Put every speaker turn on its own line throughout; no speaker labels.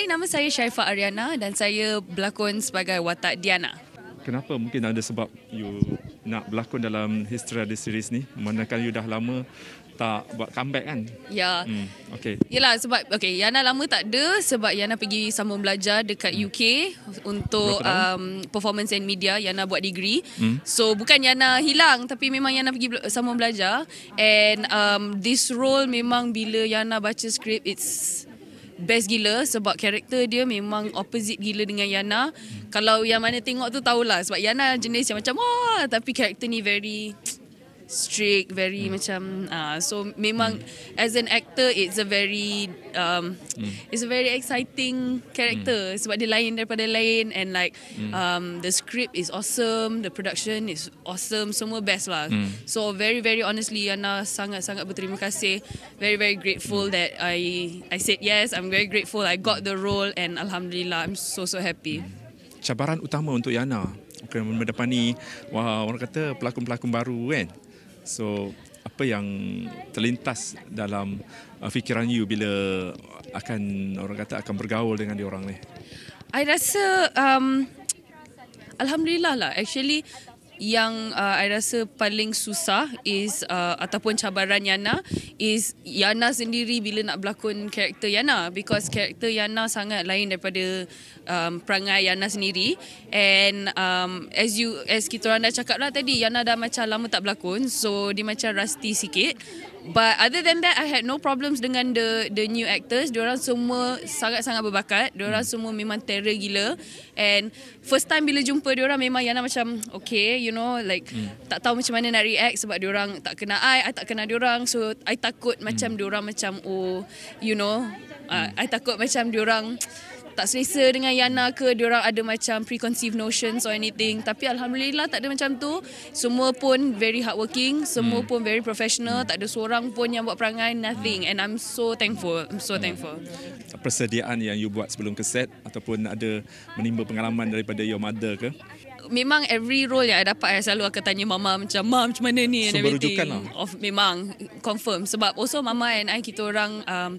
Hai, nama saya Syaifah Ariana dan saya berlakon sebagai watak Diana.
Kenapa mungkin ada sebab you nak berlakon dalam history the series ni? Manakala you dah lama tak buat comeback kan? Ya. Hmm, okay. Yelah
sebab okay, Yana lama tak ada sebab Yana pergi sambung belajar dekat hmm. UK untuk um, performance and media. Yana buat degree. Hmm? So bukan Yana hilang tapi memang Yana pergi sambung belajar. And um, this role memang bila Yana baca script it's best gila sebab karakter dia memang opposite gila dengan Yana. Kalau yang mana tengok tu tahulah sebab Yana jenis yang macam wah tapi karakter ni very strict very mm. macam uh, so memang mm. as an actor it's a very um mm. it's a very exciting character mm. sebab dia lain daripada lain and like mm. um the script is awesome the production is awesome semua best lah mm. so very very honestly Yana sangat sangat berterima kasih very very grateful mm. that i i said yes i'm very grateful i got the role and alhamdulillah i'm so so happy hmm.
cabaran utama untuk Yana kerana mendepani wah orang kata pelakon-pelakon baru kan So apa yang terlintas dalam uh, fikiran you bila akan orang kata akan bergaul dengan dia orang ni?
I rasa um, Alhamdulillah lah actually yang uh, I rasa paling susah is uh, ataupun cabaran Yana is Yana sendiri bila nak berlakon karakter Yana because karakter Yana sangat lain daripada um, perangai Yana sendiri and um, as you as kita orang dah cakap lah tadi Yana dah macam lama tak berlakon so dia macam rusty sikit But other than that I had no problems dengan the the new actors. Diorang semua sangat-sangat berbakat. Diorang hmm. semua memang terror gila. And first time bila jumpa diorang memang Yana macam okay, you know, like hmm. tak tahu macam mana nak react sebab diorang tak kena I, I tak kena diorang. So I takut hmm. macam diorang macam oh, you know, hmm. uh, I takut macam diorang tak selesa dengan Yana ke dia orang ada macam preconceived notions or anything tapi alhamdulillah tak ada macam tu semua pun very hardworking semua hmm. pun very professional tak ada seorang pun yang buat perangai nothing and I'm so thankful I'm so thankful
persediaan yang you buat sebelum ke set ataupun ada menimba pengalaman daripada your mother ke
memang every role yang I dapat saya selalu akan tanya mama macam mam macam mana ni and so, everything lah. memang confirm sebab also mama and I kita orang um,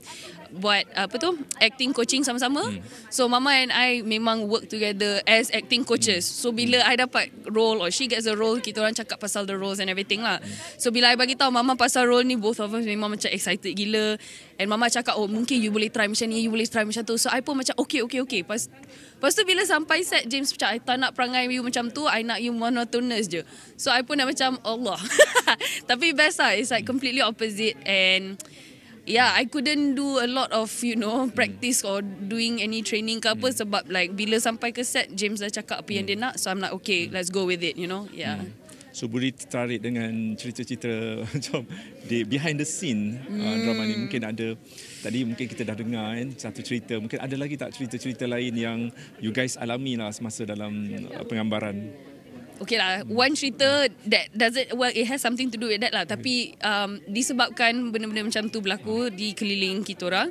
buat apa tu acting coaching sama-sama hmm. so mama and i memang work together as acting coaches hmm. so bila hmm. i dapat role or she gets a role kita orang cakap pasal the roles and everything lah hmm. so bila i bagi tahu mama pasal role ni both of us memang macam excited gila and mama cakap oh mungkin you boleh try macam ni you boleh try macam tu so i pun macam okay okay okay pas Lepas tu bila sampai set James macam I tak nak perangai you macam tu I nak you monotonous je So I pun dah macam Allah Tapi best lah It's like completely opposite And yeah, I couldn't do a lot of you know hmm. practice or doing any training ke apa hmm. sebab like bila sampai ke set James dah cakap apa yang hmm. dia nak so I'm like okay, let's go with it, you know. Yeah. Mm.
So Budi tertarik dengan cerita-cerita macam di behind the scene uh, drama ni mungkin ada tadi mungkin kita dah dengar kan satu cerita mungkin ada lagi tak cerita-cerita lain yang you guys alami lah semasa dalam uh, penggambaran.
Okay lah hmm. One cerita That doesn't Well it has something to do with that lah Tapi um, Disebabkan Benda-benda macam tu berlaku Di keliling kita orang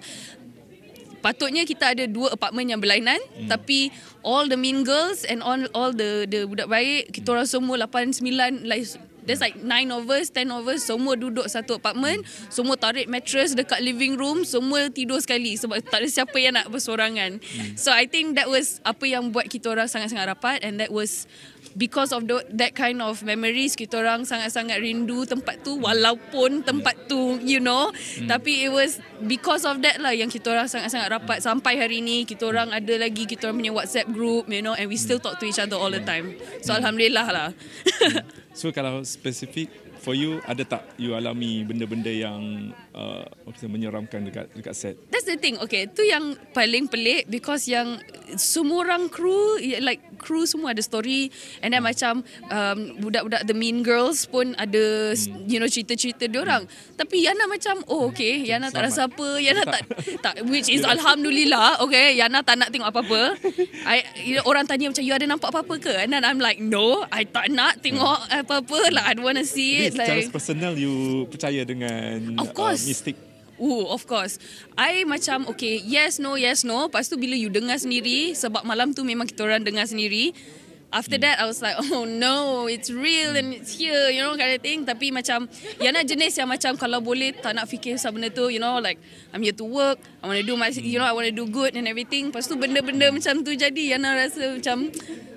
Patutnya kita ada dua apartmen yang berlainan hmm. tapi all the mean girls and all all the the budak baik kita orang semua 8 9 like There's like nine of us, ten of us, semua duduk satu apartment, semua tarik mattress dekat living room, semua tidur sekali sebab tak ada siapa yang nak bersorangan. So I think that was apa yang buat kita orang sangat-sangat rapat and that was because of the, that kind of memories kita orang sangat-sangat rindu tempat tu walaupun tempat tu you know hmm. tapi it was because of that lah yang kita orang sangat-sangat rapat sampai hari ni kita orang ada lagi kita orang punya WhatsApp group you know and we still talk to each other all the time so hmm. alhamdulillah lah hmm.
so kalau Spesifik for you ada tak you alami benda-benda yang uh, menyeramkan dekat dekat set
that's the thing okay tu yang paling pelik because yang semua orang kru like Kru semua ada story and then macam um, budak-budak the mean girls pun ada you know cerita-cerita dia orang hmm. tapi Yana macam oh okay Yana Selamat. tak rasa apa Yana tak, tak which is alhamdulillah okay Yana tak nak tengok apa-apa you know, orang tanya macam you ada nampak apa-apa ke and then I'm like no I tak nak tengok hmm. apa-apa like lah. I don't want to see it This like,
personal you percaya dengan of uh, course. Uh, mistake
Oh, of course. I macam okay, yes no, yes no. Lepas tu bila you dengar sendiri sebab malam tu memang kita orang dengar sendiri. After that I was like oh no it's real and it's here you know kind of thing tapi macam Yana jenis yang macam kalau boleh tak nak fikir pasal benda tu you know like I'm here to work I want to do my you know I want to do good and everything lepas tu benda-benda macam tu jadi Yana rasa macam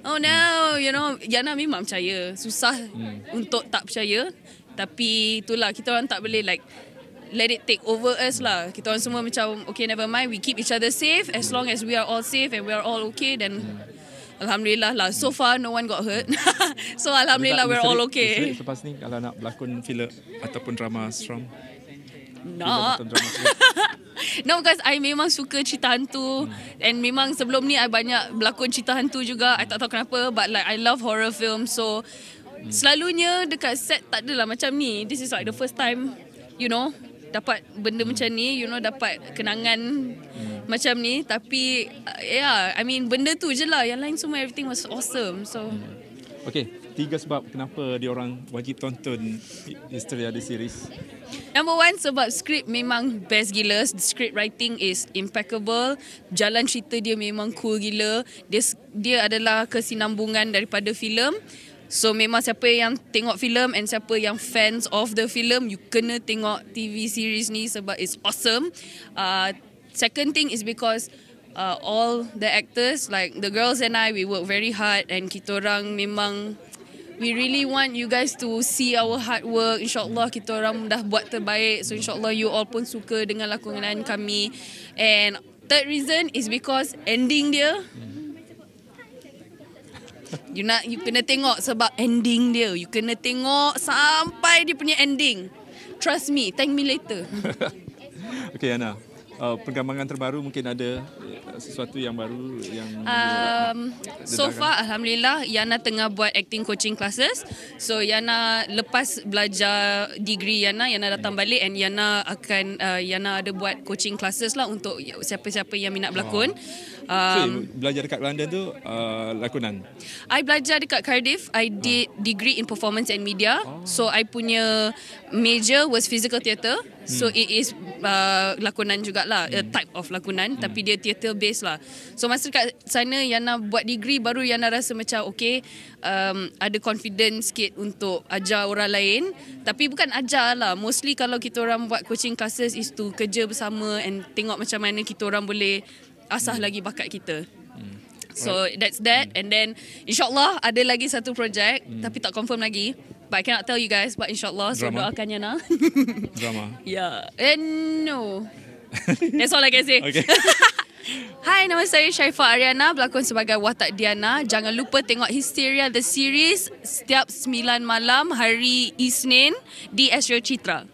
oh no you know Yana memang percaya susah hmm. untuk tak percaya tapi itulah kita orang tak boleh like let it take over us lah. Kita orang semua macam okay never mind we keep each other safe as long as we are all safe and we are all okay then Alhamdulillah lah. So far no one got hurt. so Alhamdulillah we're all okay.
Lepas ni kalau nak berlakon filler ataupun drama strong. No.
no because I memang suka cerita hantu and memang sebelum ni I banyak berlakon cerita hantu juga. I tak tahu kenapa but like I love horror film so hmm. selalunya dekat set tak adalah macam ni. This is like the first time you know dapat benda hmm. macam ni you know dapat kenangan hmm. macam ni tapi uh, ya, yeah i mean benda tu je lah yang lain semua everything was awesome so hmm.
okay tiga sebab kenapa dia orang wajib tonton history ada series
Number one sebab script memang best gila. The script writing is impeccable. Jalan cerita dia memang cool gila. Dia dia adalah kesinambungan daripada filem. So memang siapa yang tengok filem and siapa yang fans of the film, you kena tengok TV series ni sebab it's awesome. Uh, second thing is because uh, all the actors, like the girls and I, we work very hard and kita orang memang We really want you guys to see our hard work. InsyaAllah kita orang dah buat terbaik. So insyaAllah you all pun suka dengan lakonan kami. And third reason is because ending dia, You nak you kena tengok sebab ending dia. You kena tengok sampai dia punya ending. Trust me, thank me later.
okay, ana. Uh, eh, perkembangan terbaru mungkin ada eh, sesuatu yang baru yang um, so far
alhamdulillah Yana tengah buat acting coaching classes so Yana lepas belajar degree Yana Yana datang hmm. balik and Yana akan uh, Yana ada buat coaching classes lah untuk siapa-siapa yang minat berlakon uh. um, so
belajar dekat London tu uh, lakonan
I belajar dekat Cardiff I did ah. degree in performance and media ah. so I punya major was physical theatre so hmm. it is uh, lakonan jugalah lah a hmm. type of lakonan yeah. Hmm. tapi dia theater based lah so masa kat sana Yana buat degree baru Yana rasa macam okay um, ada confidence sikit untuk ajar orang lain tapi bukan ajar lah mostly kalau kita orang buat coaching classes is to kerja bersama and tengok macam mana kita orang boleh asah mm. lagi bakat kita hmm. So that's that mm. And then InsyaAllah Ada lagi satu projek mm. Tapi tak confirm lagi But I cannot tell you guys But insyaAllah Drama. So doakan Yana
Drama
Yeah And no That's all I can say. Okay. Hai, nama saya Syaifah Ariana, berlakon sebagai watak Diana. Jangan lupa tengok Hysteria The Series setiap 9 malam hari Isnin di Astro Citra.